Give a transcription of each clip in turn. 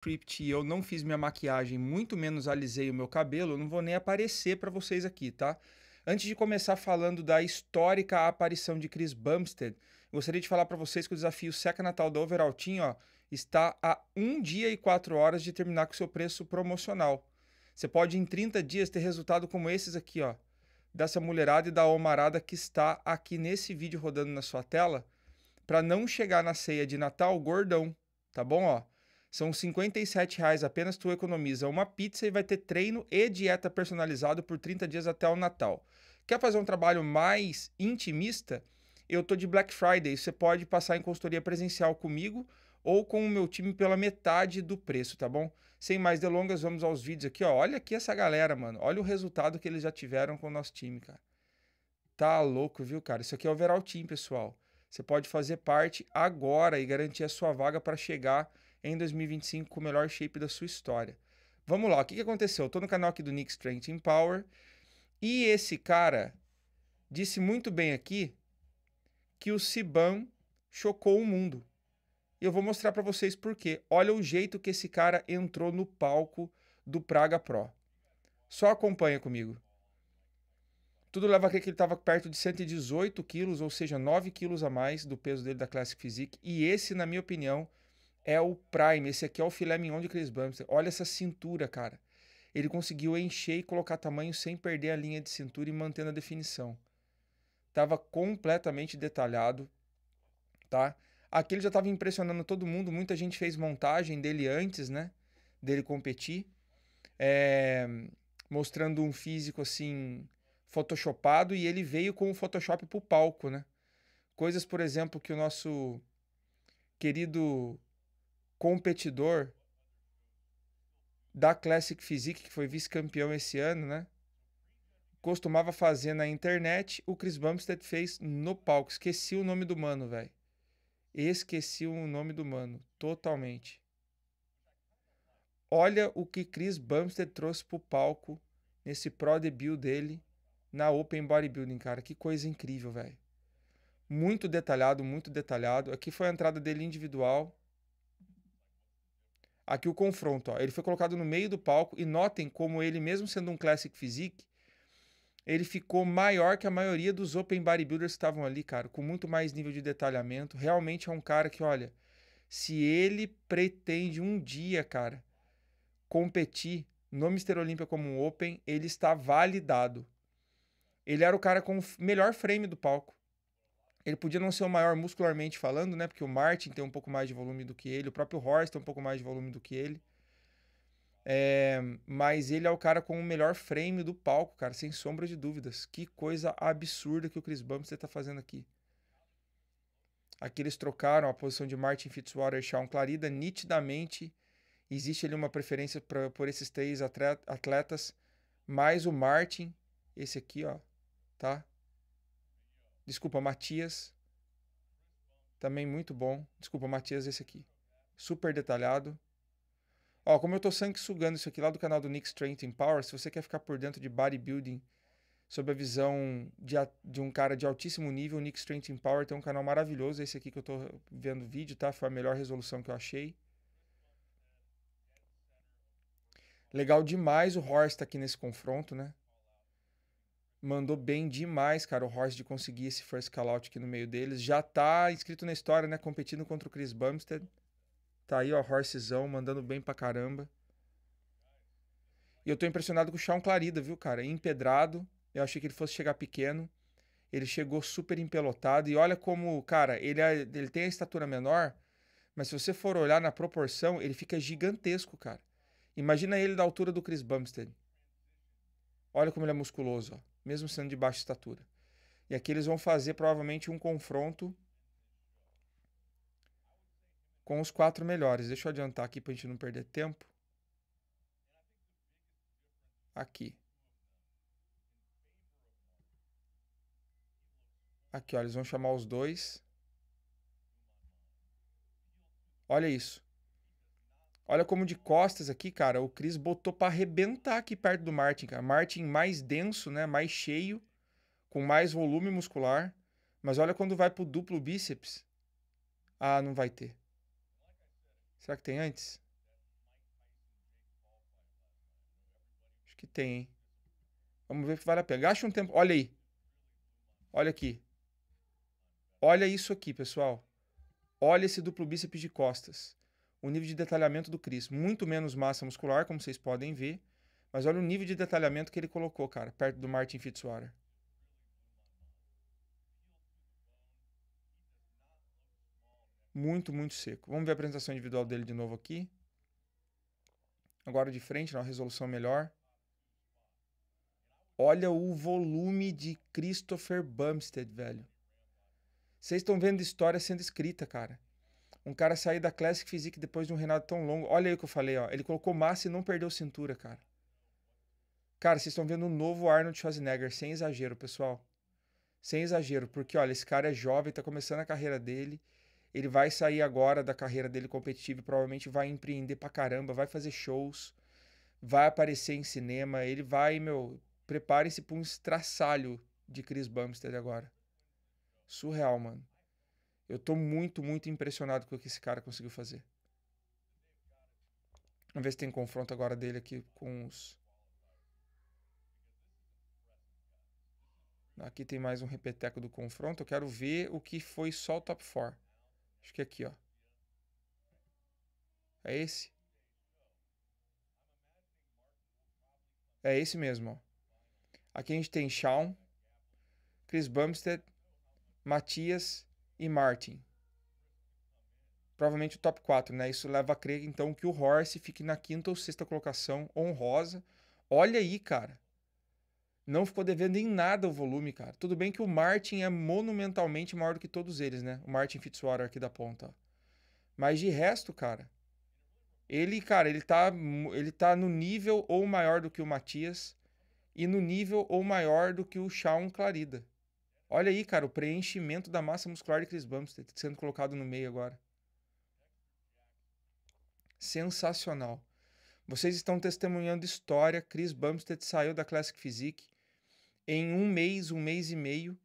Crypt e eu não fiz minha maquiagem, muito menos alisei o meu cabelo, eu não vou nem aparecer para vocês aqui, tá? Antes de começar falando da histórica aparição de Chris Bumstead, gostaria de falar para vocês que o desafio Seca Natal da Overall Team, ó, está a um dia e quatro horas de terminar com seu preço promocional. Você pode em 30 dias ter resultado como esses aqui, ó, dessa mulherada e da homarada que está aqui nesse vídeo rodando na sua tela, para não chegar na ceia de Natal gordão, tá bom, ó? São 57 reais apenas tu economiza uma pizza e vai ter treino e dieta personalizado por 30 dias até o Natal. Quer fazer um trabalho mais intimista? Eu tô de Black Friday, você pode passar em consultoria presencial comigo ou com o meu time pela metade do preço, tá bom? Sem mais delongas, vamos aos vídeos aqui, ó. Olha aqui essa galera, mano. Olha o resultado que eles já tiveram com o nosso time, cara. Tá louco, viu, cara? Isso aqui é o Overall Team, pessoal. Você pode fazer parte agora e garantir a sua vaga para chegar em 2025 com o melhor shape da sua história. Vamos lá, o que, que aconteceu? Eu tô no canal aqui do Nick Strength in Power e esse cara disse muito bem aqui que o Siban chocou o mundo. E eu vou mostrar para vocês por quê. Olha o jeito que esse cara entrou no palco do Praga Pro. Só acompanha comigo. Tudo leva a crer que ele estava perto de 118 quilos, ou seja, 9 quilos a mais do peso dele da Classic Physique. E esse, na minha opinião, é o prime. Esse aqui é o filé mignon de Chris Bumster. Olha essa cintura, cara. Ele conseguiu encher e colocar tamanho sem perder a linha de cintura e mantendo a definição. Tava completamente detalhado, tá? Aqui ele já estava impressionando todo mundo. Muita gente fez montagem dele antes, né? Dele competir. É... Mostrando um físico assim, photoshopado. E ele veio com o Photoshop pro palco, né? Coisas, por exemplo, que o nosso querido competidor da Classic Physique, que foi vice-campeão esse ano, né? Costumava fazer na internet, o Chris Bumstead fez no palco. Esqueci o nome do mano, velho. Esqueci o nome do mano, totalmente. Olha o que Chris Bumstead trouxe pro palco nesse pro debut dele na Open Bodybuilding, cara. Que coisa incrível, velho. Muito detalhado, muito detalhado. Aqui foi a entrada dele individual aqui o confronto. Ó. Ele foi colocado no meio do palco e notem como ele, mesmo sendo um Classic Physique, ele ficou maior que a maioria dos Open Bodybuilders que estavam ali, cara, com muito mais nível de detalhamento. Realmente é um cara que, olha, se ele pretende um dia, cara, competir no Mister Olímpia como um Open, ele está validado. Ele era o cara com o melhor frame do palco. Ele podia não ser o maior muscularmente falando, né? Porque o Martin tem um pouco mais de volume do que ele, o próprio Horst tem um pouco mais de volume do que ele. É, mas ele é o cara com o melhor frame do palco, cara, sem sombra de dúvidas. Que coisa absurda que o Chris Bumpster tá fazendo aqui. Aqui eles trocaram a posição de Martin Fitzwater e Shawn Clarida nitidamente. Existe ali uma preferência pra, por esses três atletas, mais o Martin, esse aqui, ó, tá? Desculpa, Matias. Também muito bom. Desculpa, Matias, esse aqui. Super detalhado. Ó, como eu tô sanguessugando isso aqui lá do canal do Nick Strength and Power, se você quer ficar por dentro de bodybuilding sob a visão de, de um cara de altíssimo nível, o Nick Strength and Power tem um canal maravilhoso, esse aqui que eu tô vendo o vídeo, tá? Foi a melhor resolução que eu achei. Legal demais o Horst tá aqui nesse confronto, né? mandou bem demais, cara, o Horse de conseguir esse first call out aqui no meio deles. Já tá inscrito na história, né? Competindo contra o Chris Bumstead. Tá aí, ó, Horsezão, mandando bem pra caramba. E eu tô impressionado com o Sean Clarida, viu, cara? Empedrado. Eu achei que ele fosse chegar pequeno. Ele chegou super empelotado. E olha como, cara, ele, é, ele tem a estatura menor, mas se você for olhar na proporção, ele fica gigantesco, cara. Imagina ele da altura do Chris Bumstead. Olha como ele é musculoso, ó mesmo sendo de baixa estatura. E aqui eles vão fazer provavelmente um confronto com os quatro melhores. Deixa eu adiantar aqui para a gente não perder tempo. Aqui. Aqui, ó, eles vão chamar os dois. Olha isso. Olha como de costas aqui, cara, o Chris botou para arrebentar aqui perto do Martin, cara. Martin mais denso, né? Mais cheio, com mais volume muscular. Mas olha quando vai pro duplo bíceps. Ah, não vai ter. Será que tem antes? Acho que tem, hein? Vamos ver se vale a pena. Gaste um tempo. Olha aí. Olha aqui. Olha isso aqui, pessoal. Olha esse duplo bíceps de costas o nível de detalhamento do Chris. Muito menos massa muscular, como vocês podem ver. Mas olha o nível de detalhamento que ele colocou, cara, perto do Martin Fitzwater. Muito, muito seco. Vamos ver a apresentação individual dele de novo aqui. Agora de frente, na resolução melhor. Olha o volume de Christopher Bumstead, velho. Vocês estão vendo história sendo escrita, cara. Um cara sair da Classic Physique depois de um reinado tão longo. Olha aí o que eu falei, ó. Ele colocou massa e não perdeu cintura, cara. Cara, vocês estão vendo o um novo Arnold Schwarzenegger, sem exagero, pessoal. Sem exagero, porque olha, esse cara é jovem, tá começando a carreira dele. Ele vai sair agora da carreira dele competitiva, provavelmente vai empreender pra caramba, vai fazer shows, vai aparecer em cinema. Ele vai, meu, prepare se pra um estraçalho de Chris Bumstead agora. Surreal, mano. Eu tô muito, muito impressionado com o que esse cara conseguiu fazer. Vamos ver se tem confronto agora dele aqui com os. Aqui tem mais um repeteco do confronto. Eu quero ver o que foi só o top 4. Acho que é aqui, ó. É esse? É esse mesmo, ó. Aqui a gente tem Shawn, Chris Bumstead, Matias, e Martin. Provavelmente o top 4, né? Isso leva a crer, então, que o Horse fique na quinta ou sexta colocação honrosa. Olha aí, cara. Não ficou devendo em nada o volume, cara. Tudo bem que o Martin é monumentalmente maior do que todos eles, né? O Martin Fitzwater aqui da ponta. Ó. Mas de resto, cara, ele, cara, ele tá, ele tá no nível ou maior do que o Matias e no nível ou maior do que o Shawn Clarida. Olha aí, cara, o preenchimento da massa muscular de Chris Bumstead sendo colocado no meio agora. Sensacional. Vocês estão testemunhando história. Chris Bumstead saiu da Classic Physique em um mês, um mês e meio,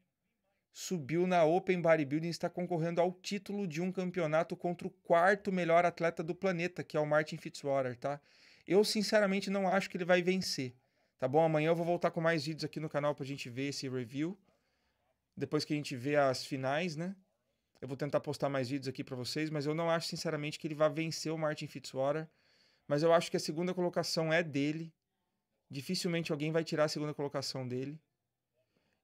subiu na Open Bodybuilding e está concorrendo ao título de um campeonato contra o quarto melhor atleta do planeta, que é o Martin Fitzwater, tá? Eu sinceramente não acho que ele vai vencer, tá bom? Amanhã eu vou voltar com mais vídeos aqui no canal para a gente ver esse review depois que a gente vê as finais, né? Eu vou tentar postar mais vídeos aqui para vocês, mas eu não acho sinceramente que ele vai vencer o Martin Fitzwater, mas eu acho que a segunda colocação é dele. Dificilmente alguém vai tirar a segunda colocação dele.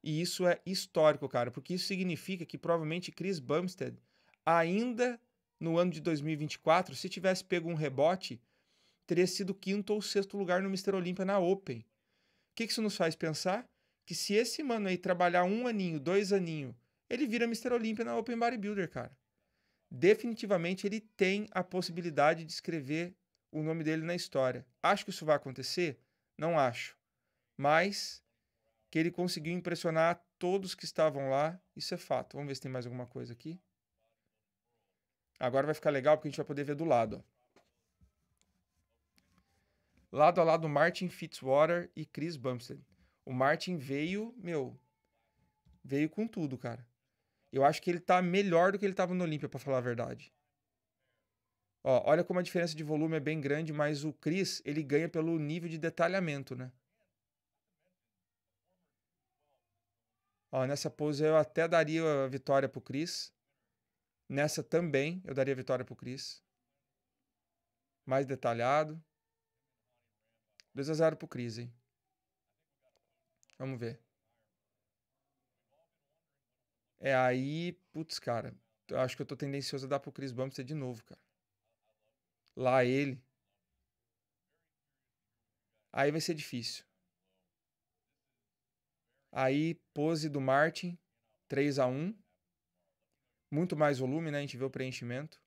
E isso é histórico, cara, porque isso significa que provavelmente Chris Bumstead ainda no ano de 2024, se tivesse pego um rebote, teria sido quinto ou sexto lugar no Mr. Olympia na Open. O que isso nos faz pensar? que se esse mano aí trabalhar um aninho, dois aninho, ele vira Mr. Olympia na Open Bodybuilder, cara. Definitivamente ele tem a possibilidade de escrever o nome dele na história. Acho que isso vai acontecer? Não acho. Mas que ele conseguiu impressionar todos que estavam lá, isso é fato. Vamos ver se tem mais alguma coisa aqui. Agora vai ficar legal porque a gente vai poder ver do lado. Ó. Lado a lado, Martin Fitzwater e Chris Bumstead. O Martin veio, meu, veio com tudo, cara. Eu acho que ele tá melhor do que ele tava no Olímpia, para falar a verdade. Ó, olha como a diferença de volume é bem grande, mas o Chris, ele ganha pelo nível de detalhamento, né? Ó, nessa pose eu até daria a vitória pro Chris. Nessa também eu daria a vitória pro Chris. Mais detalhado. 2 a 0 pro Chris, hein? Vamos ver. É aí, putz, cara. Eu acho que eu tô tendencioso a dar pro Chris Bumpster de novo, cara. Lá ele. Aí vai ser difícil. Aí, pose do Martin, 3 a 1 Muito mais volume, né? A gente vê o preenchimento.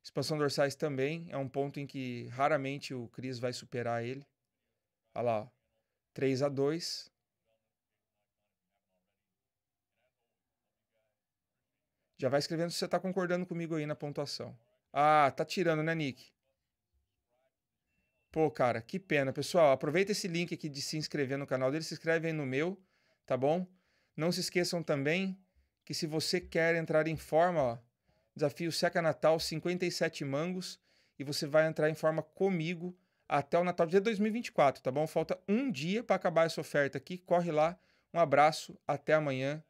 Expansão dorsais também é um ponto em que raramente o Chris vai superar ele. Olha lá, 3 a 2 Já vai escrevendo se você está concordando comigo aí na pontuação. Ah, tá tirando, né, Nick? Pô, cara, que pena. Pessoal, aproveita esse link aqui de se inscrever no canal dele, se inscreve aí no meu, tá bom? Não se esqueçam também que se você quer entrar em forma, ó, desafio Seca Natal 57 mangos e você vai entrar em forma comigo até o Natal de 2024, tá bom? Falta um dia para acabar essa oferta aqui. Corre lá. Um abraço, até amanhã.